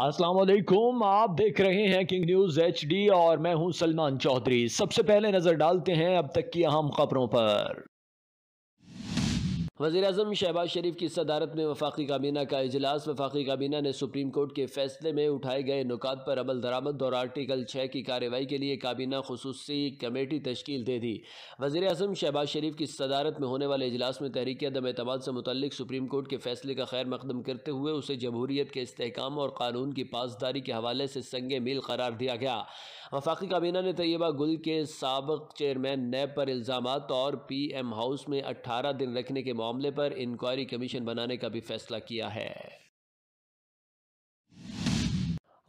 अस्सलाम वालेकुम आप देख रहे हैं किंग न्यूज़ एचडी और मैं हूं सलमान चौधरी सबसे पहले नज़र डालते हैं अब तक की अहम खबरों पर वजी अजम शहबाज शरीफ की सदारत में वफाकी काबीना का अजलास वफाकी काबीना ने सुप्रीम कोर्ट के फैसले में उठाए गए नुकात पर अमल दरामद और आर्टिकल छः की कार्रवाई के लिए काबीना खसूस कमेटी तश्कील दे दी वजी अजम शहबाज शरीफ की सदारत में होने वाले अजलास में तहरीक अदम अतमाद से मुतल सुप्रीम कोर्ट के फैसले का खैर मकदम करते हुए उसे जमहूरीत के इसकाम और कानून की पासदारी के हवाले से संग मील करार दिया गया वफाकी काबीना ने तयबा गुल के सबक चेयरमैन नैब पर इल्ज़ाम और पी एम हाउस में अट्ठारह दिन रखने के मामले पर इंक्वायरी कमीशन बनाने का भी फैसला किया है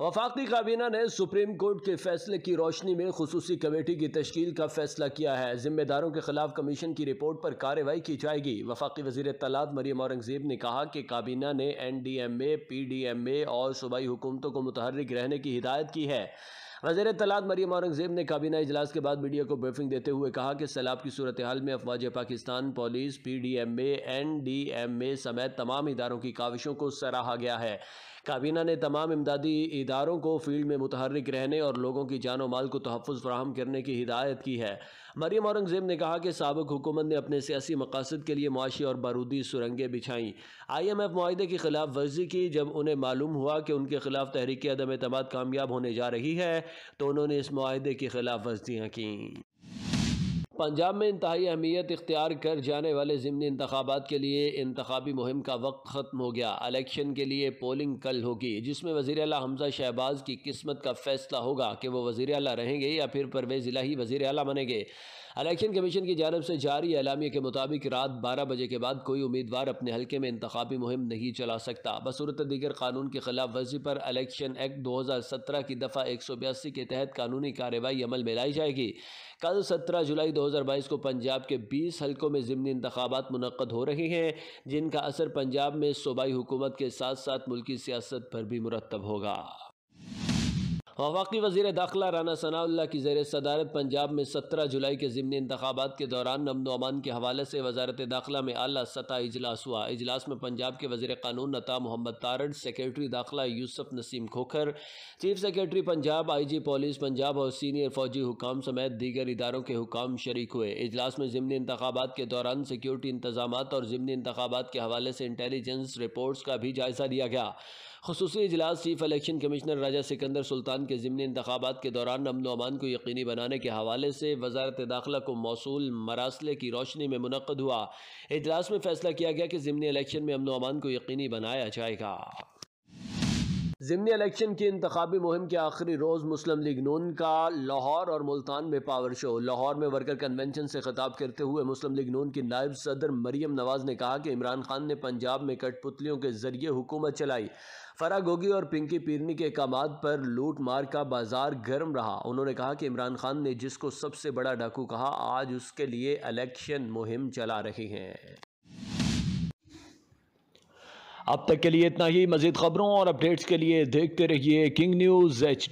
वफाकी काबीना ने सुप्रीम कोर्ट के फैसले की रोशनी में खसूसी कमेटी की तश्ील का फैसला किया है जिम्मेदारों के खिलाफ कमीशन की रिपोर्ट पर कार्रवाई की जाएगी वफाकी वजीर तलाद मरियम औरंगजेब ने कहा कि काबीना ने N D M A P D M A और सूबाई हुकूमतों को मुतहरक रहने की हिदायत की है वजर तलात मरीम औरंगजेब ने काबीना इजलास के बाद मीडिया को ब्रीफिंग देते हुए कहा कि सैलाब की सूरत हाल में अफवाज Pakistan police P D M A N D M A समेत तमाम इदारों की काविशों को सराहा गया है काबीना ने तमाम इमदादी इदारों को फील्ड में मुतहरक रहने और लोगों की जान माल को तहफ़ फ्राहम करने की हिदायत की है मरीम औरंगजेब ने कहा कि सबक हुकूमत ने अपने सियासी मकासद के लिए मुआशी और बारूदी सुरंगें बिछाईं आई एम एफ माहे की खिलाफ वर्जी की जब उन्हें मालूम हुआ कि उनके खिलाफ तहरीकी अदम अतमाद कामयाब होने जा रही है तो उन्होंने इस माहे की खिलाफ वर्जियाँ कीं पंजाब में इंतहाई अहमियत इख्तियार कर जाने वाले ज़मनी इंतबात के लिए इंतबी मुहिम का वक्त ख़त्म हो गया इलेक्शन के लिए पोलिंग कल होगी जिसमें वज़ी अला हमजा शहबाज की किस्मत का फैसला होगा कि वो वज़ी अला रहेंगे या फिर परवेज़ इलाही वज़ी अला बनेंगे इलेक्शन कमीशन की जानब से जारी एलामिया के मुताबिक रात बारह बजे के बाद कोई उम्मीदवार अपने हल्के में इंतबी मुहिम नहीं चला सकता बसूरत दीगर कानून के खिलाफ वर्जी पर इलेक्शन एक्ट दो हज़ार सत्रह की दफ़ा एक सौ बयासी के तहत कानूनी कार्रवाई अमल में लाई जाएगी कल सत्रह जुलाई दो 2022 को पंजाब के 20 हलकों में ज़मनी इंतबात मुनद हो रहे हैं जिनका असर पंजाब में सूबाई हुकूमत के साथ साथ मुल्की सियासत पर भी मुरतब होगा वफाकी वजी दाखिला राना सनाउल्ला की जेर सदारत पंजाब में सत्रह जुलाई के ज़मनी इंतबात के दौरान नमन अमान के हवाले से वजारत दाखिला में अली सतह इजलास हुआ अजलास में पंजाब के वजी कानून नता मोहम्मद तारड़ सेक्रेटरी दाखिला Yousuf Naseem Khokhar chief secretary Punjab I G police Punjab और सीनियर फौजी हुकाम समेत दीगर इदारों के हुकाम शरीक हुए अजलास में ज़मनी इंतबात के दौरान सिक्योरिटी इंतजाम और ज़मनी इंतबात के हवाले से इंटेलिजेंस रिपोर्ट्स का भी जायजा लिया गया खसूस इजलास chief election commissioner Raja Sikandar Sultan Pakistan के ज़मनी इंतबात के दौरान अमन अमान को यकीनी बनाने के हवाले से वजारत दाखिला को मौसू मरासले की रोशनी में मुनद हुआ इजलास में फैसला किया गया कि ज़मनी इलेक्शन में अमन अमान को यकीनी बनाया जाएगा जिमनी इलेक्शन की इंतबी मुहिम के आखिरी रोज़ मुस्लिम लीग नून का लाहौर और मुल्तान में पावर शो लाहौर में वर्कर कन्वेंशन से खिताब करते हुए मुस्लिम लीग नून की नायब सदर मरीम नवाज़ ने कहा कि इमरान खान ने पंजाब में कठपुतलियों के जरिए हुकूमत चलाई फरा गोगी और पिंकी पीरनी के अहकाम पर लूट मार का बाजार गर्म रहा उन्होंने कहा कि इमरान खान ने जिसको सबसे बड़ा डाकू कहा आज उसके लिए इलेक्शन मुहिम चला रहे हैं अब तक के लिए इतना ही मजीद खबरों और अपडेट्स के लिए देखते रहिए किंग न्यूज़ एच